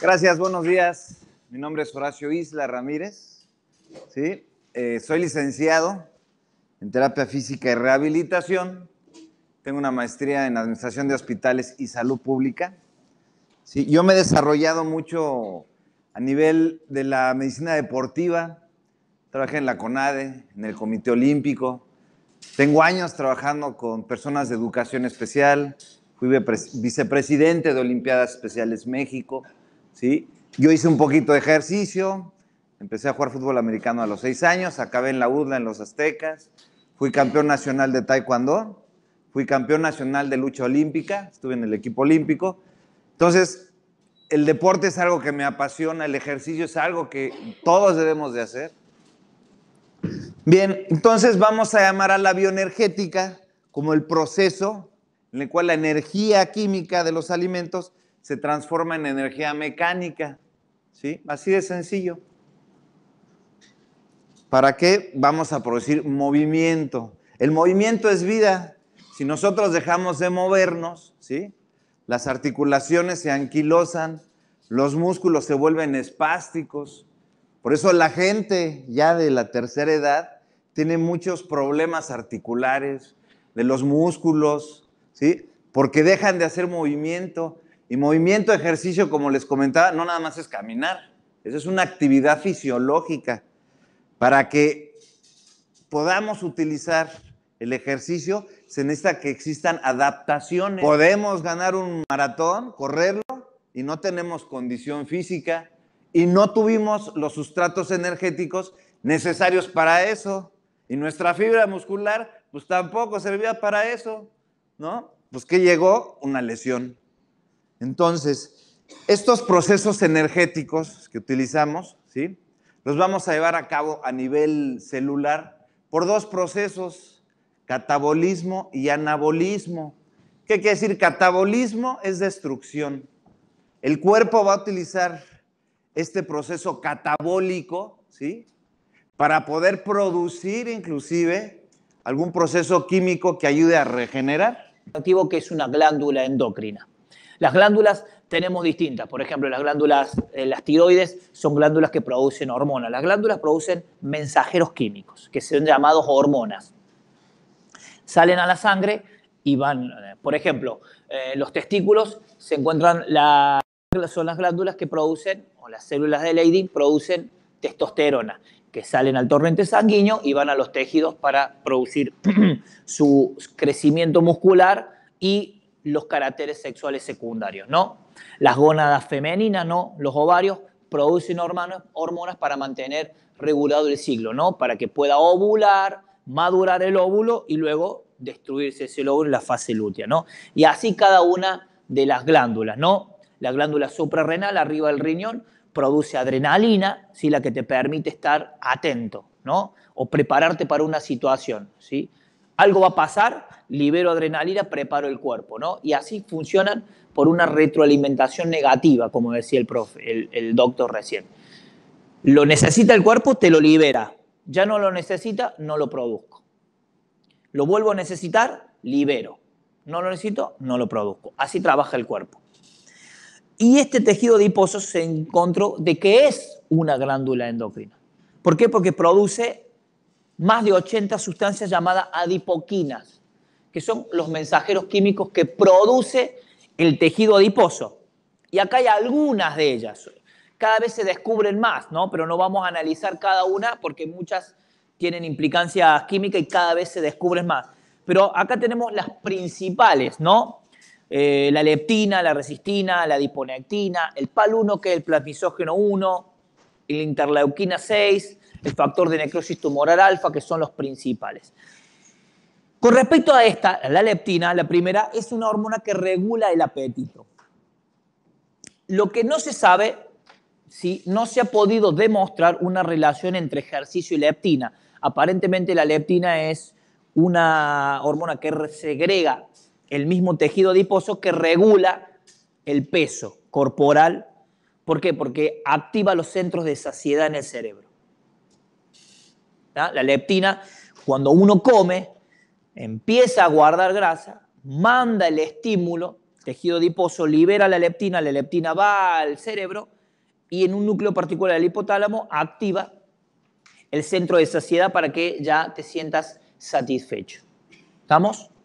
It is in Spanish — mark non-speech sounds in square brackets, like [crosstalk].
Gracias, buenos días. Mi nombre es Horacio Isla Ramírez. ¿sí? Eh, soy licenciado en terapia física y rehabilitación. Tengo una maestría en administración de hospitales y salud pública. ¿sí? Yo me he desarrollado mucho a nivel de la medicina deportiva. Trabajé en la CONADE, en el Comité Olímpico. Tengo años trabajando con personas de educación especial. Fui vicepresidente de Olimpiadas Especiales México. Yo hice un poquito de ejercicio, empecé a jugar fútbol americano a los seis años, acabé en la UDLA, en los Aztecas, fui campeón nacional de taekwondo, fui campeón nacional de lucha olímpica, estuve en el equipo olímpico. Entonces, el deporte es algo que me apasiona, el ejercicio es algo que todos debemos de hacer. Bien, entonces vamos a llamar a la bioenergética como el proceso en el cual la energía química de los alimentos se transforma en energía mecánica. ¿Sí? Así de sencillo. ¿Para qué? Vamos a producir movimiento. El movimiento es vida. Si nosotros dejamos de movernos, ¿sí? las articulaciones se anquilosan, los músculos se vuelven espásticos. Por eso la gente ya de la tercera edad tiene muchos problemas articulares, de los músculos, ¿sí? porque dejan de hacer movimiento. Y movimiento, ejercicio, como les comentaba, no nada más es caminar. Eso es una actividad fisiológica para que podamos utilizar el ejercicio, se necesita que existan adaptaciones. Podemos ganar un maratón, correrlo, y no tenemos condición física y no tuvimos los sustratos energéticos necesarios para eso. Y nuestra fibra muscular, pues tampoco servía para eso, ¿no? Pues que llegó una lesión. Entonces, estos procesos energéticos que utilizamos, ¿sí? Los vamos a llevar a cabo a nivel celular por dos procesos, catabolismo y anabolismo. ¿Qué quiere decir? Catabolismo es destrucción. El cuerpo va a utilizar este proceso catabólico, ¿sí? Para poder producir inclusive algún proceso químico que ayude a regenerar. que es una glándula endocrina. Las glándulas tenemos distintas. Por ejemplo, las glándulas, eh, las tiroides son glándulas que producen hormonas. Las glándulas producen mensajeros químicos, que son llamados hormonas. Salen a la sangre y van, eh, por ejemplo, eh, los testículos se encuentran, la, son las glándulas que producen, o las células de Leydig producen testosterona, que salen al torrente sanguíneo y van a los tejidos para producir [clears throat] su crecimiento muscular y los caracteres sexuales secundarios, ¿no? Las gónadas femeninas, ¿no? Los ovarios producen hormonas para mantener regulado el ciclo, ¿no? Para que pueda ovular, madurar el óvulo y luego destruirse ese óvulo en la fase lútea, ¿no? Y así cada una de las glándulas, ¿no? La glándula suprarrenal arriba del riñón produce adrenalina, ¿sí? la que te permite estar atento, ¿no? O prepararte para una situación, ¿sí? algo va a pasar, libero adrenalina, preparo el cuerpo, ¿no? Y así funcionan por una retroalimentación negativa, como decía el, doctor recién. Lo necesita el cuerpo, te lo libera. Ya no lo necesita, no lo produzco. Lo vuelvo a necesitar, libero. No lo necesito, no lo produzco. Así trabaja el cuerpo. Y este tejido adiposo se encontró de que es una glándula endocrina. ¿Por qué? Porque produce más de 80 sustancias llamadas adipoquinas, que son los mensajeros químicos que produce el tejido adiposo. Y acá hay algunas de ellas. Cada vez se descubren más, ¿no? Pero no vamos a analizar cada una porque muchas tienen implicancia química y cada vez se descubren más. Pero acá tenemos las principales, ¿no? Eh, la leptina, la resistina, la diponectina, el PAL1, que es el plasmisógeno 1, la interleuquina 6, el factor de necrosis tumoral alfa, que son los principales. Con respecto a esta, la leptina, la primera, es una hormona que regula el apetito. Lo que no se sabe, si no se ha podido demostrar una relación entre ejercicio y leptina. Aparentemente la leptina es una hormona que segrega el mismo tejido adiposo que regula el peso corporal. ¿Por qué? Porque activa los centros de saciedad en el cerebro. La leptina, cuando uno come, empieza a guardar grasa, manda el estímulo, tejido adiposo libera la leptina, la leptina va al cerebro y en un núcleo particular del hipotálamo activa el centro de saciedad para que ya te sientas satisfecho. ¿Estamos?